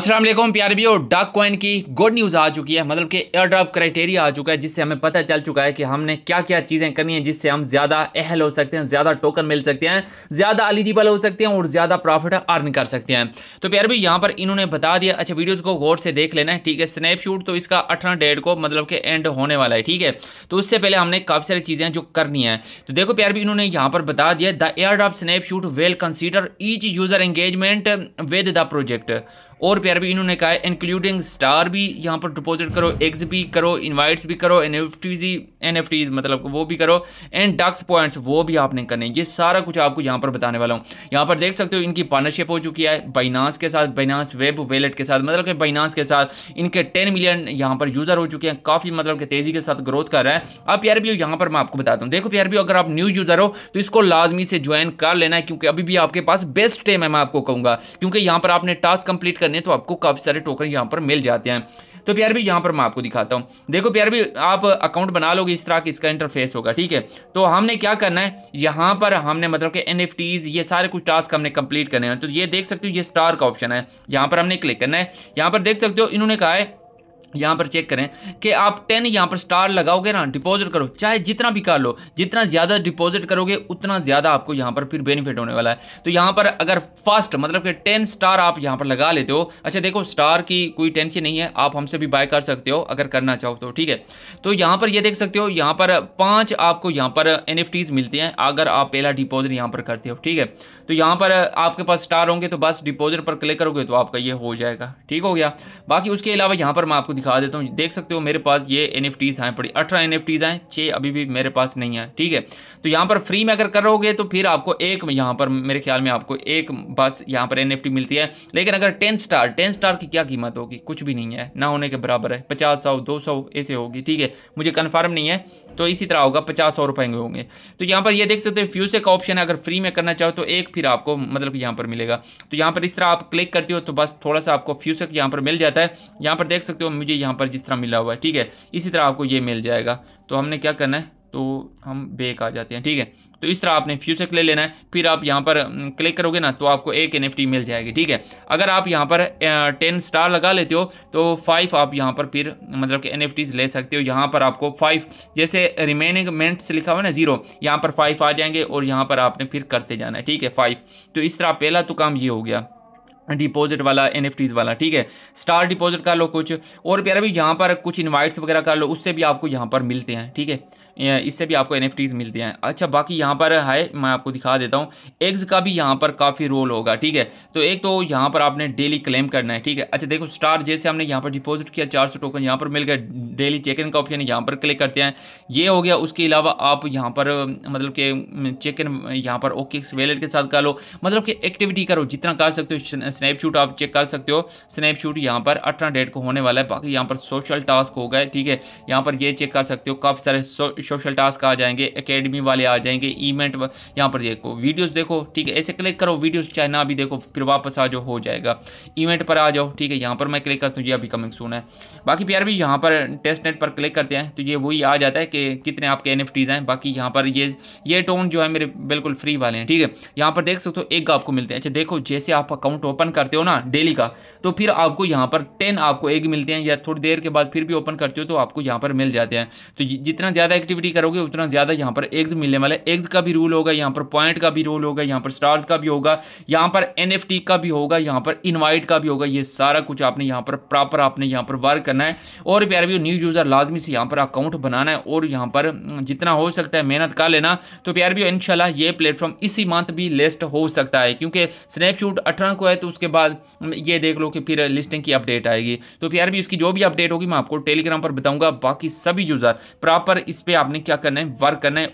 असलम प्यार भी और डाक कॉइन की गुड न्यूज़ आ चुकी है मतलब कि एयर ड्रॉप क्राइटेरिया आ चुका है जिससे हमें पता चल चुका है कि हमने क्या क्या चीज़ें करनी है जिससे हम ज़्यादा अहल हो सकते हैं ज़्यादा टोकन मिल सकते हैं ज़्यादा एलिजिबल हो सकते हैं और ज़्यादा प्रॉफिट अर्न कर सकते हैं तो प्यार भी यहाँ पर इन्होंने बता दिया अच्छा वीडियोज़ को गौर से देख लेना है ठीक है स्नैपशूट तो इसका अठारह डेट को मतलब कि एंड होने वाला है ठीक है तो उससे पहले हमने काफ़ी सारी चीज़ें जो करनी है तो देखो प्यार भी इन्होंने यहाँ पर बता दिया the airdrop snapshot will consider each user engagement with the project और प्यार भी इन्होंने कहा है इंक्लूडिंग स्टार भी यहाँ पर डिपॉजिट करो एग्स भी करो इन्वाइट्स भी करो एन एफ एन टी मतलब वो भी करो एंड डक्स पॉइंट्स वो भी आपने करने ये सारा कुछ आपको यहाँ पर बताने वाला हूँ यहाँ पर देख सकते हो इनकी पार्टनरशिप हो चुकी है बाइनास के साथ बाइनास वेब वेलेट के साथ मतलब कि बाइनास के साथ इनके टेन मिलियन यहाँ पर यूज़र हो चुके हैं काफ़ी मतलब कि तेज़ी के साथ ग्रोथ कर रहे हैं अब प्यार भी यहाँ पर मैं आपको बताता हूँ देखो प्यार भी अगर आप न्यू यूज़र हो तो इसको लाजमी से ज्वाइन कर लेना है क्योंकि अभी भी आपके पास बेस्ट टाइम है मैं आपको कहूँगा क्योंकि यहाँ पर आपने टास्क कंप्लीट कर करने तो आपको काफ़ी सारे टोकन यहाँ पर मिल जाते हैं तो प्यार भी यहाँ पर मैं आपको दिखाता हूँ देखो प्यार भी आप अकाउंट बना लोगे इस तरह का इसका इंटरफेस होगा ठीक है तो हमने क्या करना है यहाँ पर हमने मतलब कि एन ये सारे कुछ टास्क हमने कंप्लीट करने हैं तो ये देख सकते हो ये स्टार का ऑप्शन है यहाँ पर हमने क्लिक करना है यहाँ पर देख सकते हो इन्होंने कहा है यहाँ पर चेक करें कि आप टेन यहाँ पर स्टार लगाओगे ना डिपॉजिट करो चाहे जितना भी कर लो जितना ज़्यादा डिपॉजिट करोगे उतना ज़्यादा आपको यहाँ पर फिर बेनिफिट होने वाला है तो यहाँ पर अगर फास्ट मतलब कि टेन स्टार आप यहाँ पर लगा लेते हो अच्छा देखो स्टार की कोई टेंशन नहीं है आप हमसे भी बाय कर सकते हो अगर करना चाहो तो ठीक है तो यहाँ पर ये यह देख सकते हो यहाँ पर पाँच आपको यहाँ पर एन मिलती हैं अगर आप पहला डिपॉजिट यहाँ पर करते हो ठीक है तो यहाँ पर आपके पास स्टार होंगे तो बस डिपॉजिट पर क्लिक करोगे तो आपका ये हो जाएगा ठीक हो गया बाकी उसके अलावा यहाँ पर मैं आपको दिखा देता हूँ देख सकते हो मेरे पास ये एन एफ टीज़ हैं पड़ी अठारह एन एफ टीज़ हैं छः अभी भी मेरे पास नहीं है ठीक है तो यहाँ पर फ्री में अगर करोगे तो फिर आपको एक यहाँ पर मेरे ख्याल में आपको एक बस यहाँ पर एन एफ टी मिलती है लेकिन अगर टेन स्टार टेन स्टार की क्या कीमत होगी कुछ भी नहीं है ना होने के बराबर है पचास सौ दो सौ ऐसे होगी ठीक है मुझे कन्फर्म नहीं है तो इसी तरह होगा पचास सौ रुपए होंगे तो यहाँ पर ये देख सकते हो फ्यूचर का ऑप्शन है अगर फ्री में करना चाहो तो एक फिर आपको मतलब यहाँ पर मिलेगा तो यहाँ पर इस तरह आप क्लिक करते हो तो बस थोड़ा सा आपको फ्यूचर यहाँ पर मिल जाता है यहाँ पर देख सकते हो मुझे मुझे यहाँ पर जिस तरह मिला हुआ है ठीक है इसी तरह आपको ये मिल जाएगा तो हमने क्या करना है तो हम बेक आ जाते हैं ठीक है तो इस तरह आपने फ्यूचर क्ले लेना है फिर आप यहाँ पर क्लिक करोगे ना तो आपको एक एन मिल जाएगी ठीक है अगर आप यहाँ पर टेन स्टार लगा लेते हो तो फाइव आप यहाँ पर फिर मतलब कि एन ले सकते हो यहाँ पर आपको फाइव जैसे रिमेनिंग मिनट्स लिखा हुआ ना जीरो यहाँ पर फाइव आ जाएंगे और यहाँ पर आपने फिर करते जाना है ठीक है फाइव तो इस तरह पहला तो काम ये हो गया डिपॉजिट वाला एन वाला ठीक है स्टार डिपॉजिट कर लो कुछ और प्यारा भी यहाँ पर कुछ इन्वाइट्स वगैरह कर लो उससे भी आपको यहाँ पर मिलते हैं ठीक है इससे भी आपको एन मिलते हैं अच्छा बाकी यहाँ पर है मैं आपको दिखा देता हूँ एग्स का भी यहाँ पर काफ़ी रोल होगा ठीक है तो एक तो यहाँ पर आपने डेली क्लेम करना है ठीक है अच्छा देखो स्टार जैसे हमने यहाँ पर डिपॉजिट किया चार टोकन यहाँ पर मिल गया डेली चेक इन का ऑप्शन यहाँ पर क्लिक करते हैं ये हो गया उसके अलावा आप यहाँ पर मतलब कि चेक इन यहाँ पर ओके वेलेट के साथ कर लो मतलब कि एक्टिविटी करो जितना कर सकते हो स्नैपशूट आप चेक कर सकते हो स्नैपशूट यहाँ पर अठारह डेट को होने वाला है बाकी यहाँ पर सोशल टास्क हो गए ठीक है यहाँ पर ये चेक कर सकते हो काफ़ी सारे सोशल टास्क आ जाएंगे अकेडमी वाले आ जाएंगे इवेंट यहाँ पर देखो वीडियोज़ देखो ठीक है ऐसे क्लिक करो वीडियोज़ चाहे ना भी देखो फिर वापस आ जाओ हो जाएगा इवेंट पर आ जाओ ठीक है यहाँ पर मैं क्लिक करता हूँ ये अभी कमिंग सून है बाकी प्यार भी यहाँ पर टेस्ट नेट पर क्लिक करते हैं तो ये वही आ जाता है कि कितने आपके एन हैं बाकी यहाँ पर ये ये टोन जो है मेरे बिल्कुल फ्री वाले हैं ठीक है यहाँ पर देख सकते हो एक आपको मिलते हैं अच्छा देखो जैसे आप अकाउंट ओपन ओपन करते हो ना डेली का तो फिर आपको यहाँ पर टेन आपको एग मिलते हैं या थोड़ी देर के बाद फिर भी ओपन करते हो तो आपको यहाँ पर मिल जाते हैं तो जितना ज़्यादा एक्टिविटी करोगे उतना ज़्यादा यहाँ पर एग्स मिलने वाले एग्स का भी रूल होगा यहाँ पर पॉइंट का भी रूल होगा यहाँ पर स्टार्स का भी होगा यहाँ पर एन का भी होगा यहाँ पर इन्वाइट का भी होगा ये सारा कुछ आपने यहाँ पर प्रॉपर आपने यहाँ पर वर्क करना है और प्यार भी न्यू यूज़र लाजमी से यहाँ पर अकाउंट बनाना है और यहाँ पर जितना हो सकता है मेहनत कर लेना तो प्यार भी इन ये प्लेटफॉर्म इसी मंथ भी लेस्ट हो सकता है क्योंकि स्नैपशूट अठारह को है तो उसके बाद ये देख लो कि फिर लिस्टिंग की अपडेट आएगी तो फिर भी उसकी जो भी अपडेट होगी मैं आपको टेलीग्राम पर बताऊंगा बाकी सभी यूज़र प्रॉपर इस पर आपने क्या करना है वर्क करना है